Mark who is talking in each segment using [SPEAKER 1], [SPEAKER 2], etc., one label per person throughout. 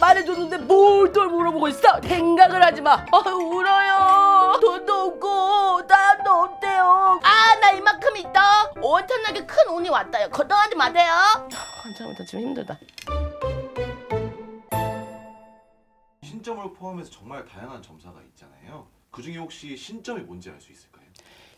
[SPEAKER 1] 말해줬는데 뭘 또 물어보고 있어? 생각을 하지 마. 어, 울어요. 돈도 없고 땀도 없대요. 아, 나 이만큼 있다. 엄청나게 큰 운이 왔다요. 걱정하지 마세요. 한참이다 지금 힘들다. 신점을 포함해서 정말 다양한 점사가 있잖아요. 그 중에 혹시 신점이 뭔지 알 수 있을까요?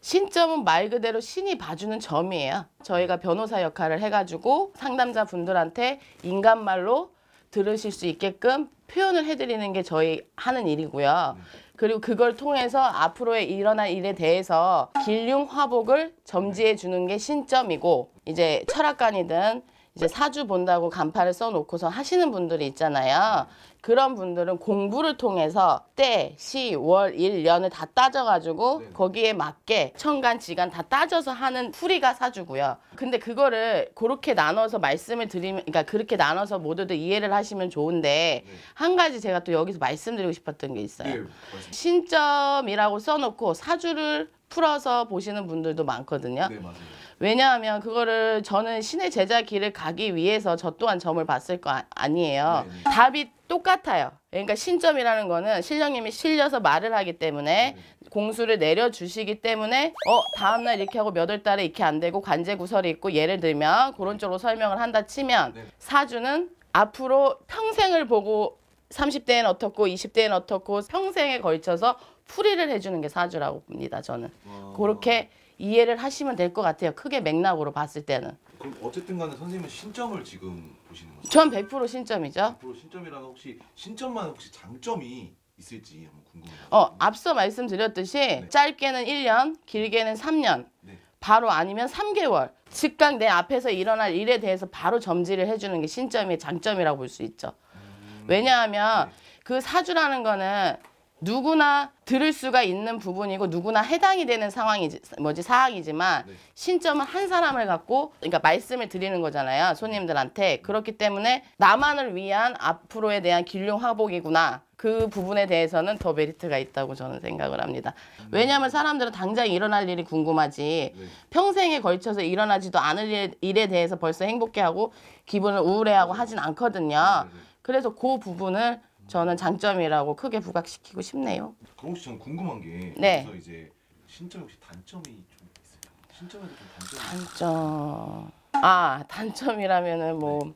[SPEAKER 1] 신점은 말 그대로 신이 봐주는 점이에요. 저희가 변호사 역할을 해가지고 상담자 분들한테 인간말로 들으실 수 있게끔 표현을 해드리는 게 저희 하는 일이고요. 그리고 그걸 통해서 앞으로의 일어날 일에 대해서 길흉 화복을 점지해 주는 게 신점이고 이제 철학관이든 이제 사주 본다고 간판을 써놓고서 하시는 분들이 있잖아요. 그런 분들은 공부를 통해서 때, 시, 월, 일, 년을 다 따져가지고 네. 거기에 맞게 천간, 지간 다 따져서 하는 풀이가 사주고요. 근데 그거를 그렇게 나눠서 말씀을 드리면, 그러니까 그렇게 나눠서 모두들 이해를 하시면 좋은데 네. 한 가지 제가 또 여기서 말씀드리고 싶었던 게 있어요. 예, 신점이라고 써놓고 사주를 풀어서 보시는 분들도 많거든요. 네, 맞아요. 왜냐하면 그거를 저는 신의 제자 길을 가기 위해서 저 또한 점을 봤을 거 아, 니에요 네, 네. 답이 똑같아요. 그러니까 신점이라는 거는 신령님이 실려서 말을 하기 때문에 네, 네. 공수를 내려주시기 때문에 어 다음날 이렇게 하고 몇월 달에 이렇게 안 되고 관제 구설이 있고 예를 들면 그런 쪽으로 설명을 한다 치면 네. 사주는 앞으로 평생을 보고 삼십대엔 어떻고 이십대엔 어떻고 평생에 걸쳐서 풀이를 해주는 게 사주라고 봅니다. 저는 와. 그렇게 이해를 하시면 될 것 같아요. 크게 맥락으로 봤을 때는. 그럼 어쨌든 간에 선생님은 신점을 지금 보시는 거죠? 전 100% 신점이죠. 100%신점이라 혹시 신점만 혹시 장점이 있을지 한번 궁금해요. 어, 앞서 말씀드렸듯이 네. 짧게는 1년, 길게는 3년. 네. 바로 아니면 3개월. 즉각 내 앞에서 일어날 일에 대해서 바로 점지를 해주는 게 신점의 장점이라고 볼 수 있죠. 음... 왜냐하면 네. 그 사주라는 거는 누구나 들을 수가 있는 부분이고 누구나 해당이 되는 상황이지 뭐지 사항이지만 네. 신점은 한 사람을 갖고 그러니까 말씀을 드리는 거잖아요 손님들한테 그렇기 때문에 나만을 위한 앞으로에 대한 길용 화복이구나 그 부분에 대해서는 더 메리트가 있다고 저는 생각을 합니다 음. 왜냐하면 사람들은 당장 일어날 일이 궁금하지 네. 평생에 걸쳐서 일어나지도 않을 일에 대해서 벌써 행복해하고 기분을 우울해하고 하진 않거든요 음, 네, 네. 그래서 그 부분을 저는 장점이라고 크게 부각시키고 싶네요. 그럼 혹시 궁금한 게 네. 이제 신점 혹시 단점이 좀 있어요? 신점에도 좀 단점이 단점. 아 단점이라면은 뭐 네.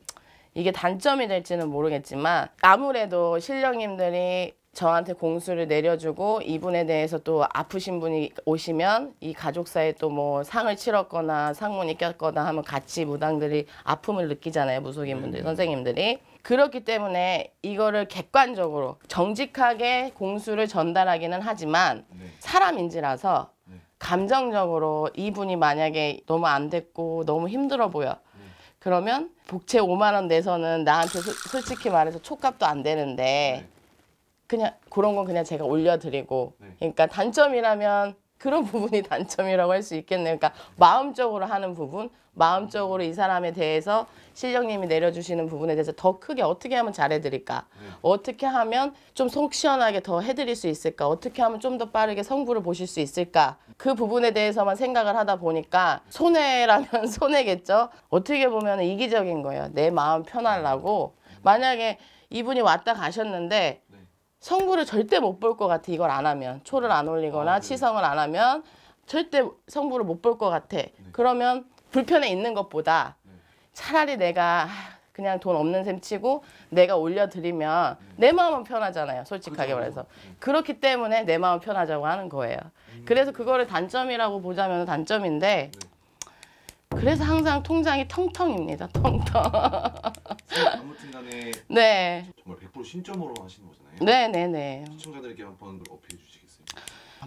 [SPEAKER 1] 이게 단점이 될지는 모르겠지만 아무래도 실령님들이 저한테 공수를 내려주고 이분에 대해서 또 아프신 분이 오시면 이 가족사에 또 뭐 상을 치렀거나 상문이 꼈거나 하면 같이 무당들이 아픔을 느끼잖아요 무속인 분들 음. 선생님들이 그렇기 때문에 이거를 객관적으로 정직하게 공수를 전달하기는 하지만 네. 사람인지라서 네. 감정적으로 이분이 만약에 너무 안 됐고 너무 힘들어 보여 그러면 복채 5만 원 내서는 나한테 소, 솔직히 말해서 촉값도 안 되는데 그냥 그런 건 그냥 제가 올려드리고 네. 그러니까 단점이라면 그런 부분이 단점이라고 할 수 있겠네요. 그러니까 마음적으로 하는 부분, 마음적으로 이 사람에 대해서 실력님이 내려주시는 부분에 대해서 더 크게 어떻게 하면 잘해드릴까, 네. 어떻게 하면 좀 속 시원하게 더 해드릴 수 있을까, 어떻게 하면 좀 더 빠르게 성부를 보실 수 있을까 그 부분에 대해서만 생각을 하다 보니까 손해라면 손해겠죠. 어떻게 보면 이기적인 거예요. 내 마음 편하려고 만약에 이분이 왔다 가셨는데 성부를 절대 못 볼 것 같아. 이걸 안 하면 초를 안 올리거나 아, 네. 치성을 안 하면 절대 성부를 못 볼 것 같아. 네. 그러면 불편해 있는 것보다 네. 차라리 내가 그냥 돈 없는 셈 치고 내가 올려드리면 음. 내 마음은 편하잖아요. 솔직하게 그렇죠. 말해서. 음. 그렇기 때문에 내 마음 편하자고 하는 거예요. 음. 그래서 그거를 단점이라고 보자면 단점인데 네. 그래서 항상 통장이 텅텅입니다. 텅텅. 아무튼 간에 네. 정말 100% 신점으로 하시는 거죠. 네네네. 시청자들에게 한번 어필해 주시겠어요?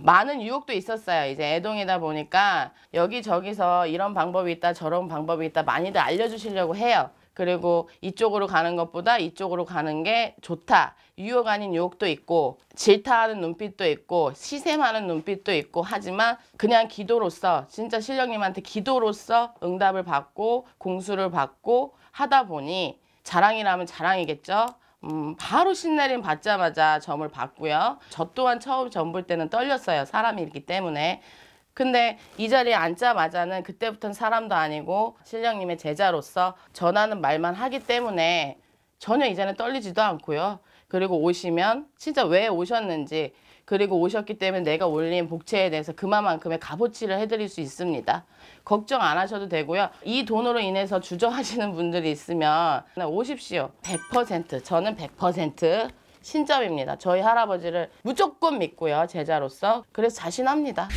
[SPEAKER 1] 많은 유혹도 있었어요. 이제 애동이다 보니까 여기저기서 이런 방법이 있다 저런 방법이 있다 많이들 알려주시려고 해요. 그리고 이쪽으로 가는 것보다 이쪽으로 가는 게 좋다. 유혹 아닌 유혹도 있고 질타하는 눈빛도 있고 시샘하는 눈빛도 있고 하지만 그냥 기도로서 진짜 실령님한테 기도로서 응답을 받고 공수를 받고 하다 보니 자랑이라면 자랑이겠죠. 음, 바로 신내림 받자마자 점을 받고요. 저 또한 처음 점 볼 때는 떨렸어요. 사람이 있기 때문에. 근데 이 자리에 앉자마자는 그때부터는 사람도 아니고 신령님의 제자로서 전하는 말만 하기 때문에 전혀 이제는 떨리지도 않고요. 그리고 오시면 진짜 왜 오셨는지 그리고 오셨기 때문에 내가 올린 복채에 대해서 그만큼의 값어치를 해드릴 수 있습니다. 걱정 안 하셔도 되고요. 이 돈으로 인해서 주저하시는 분들이 있으면 오십시오. 100% 저는 100% 신점입니다. 저희 할아버지를 무조건 믿고요. 제자로서. 그래서 자신합니다.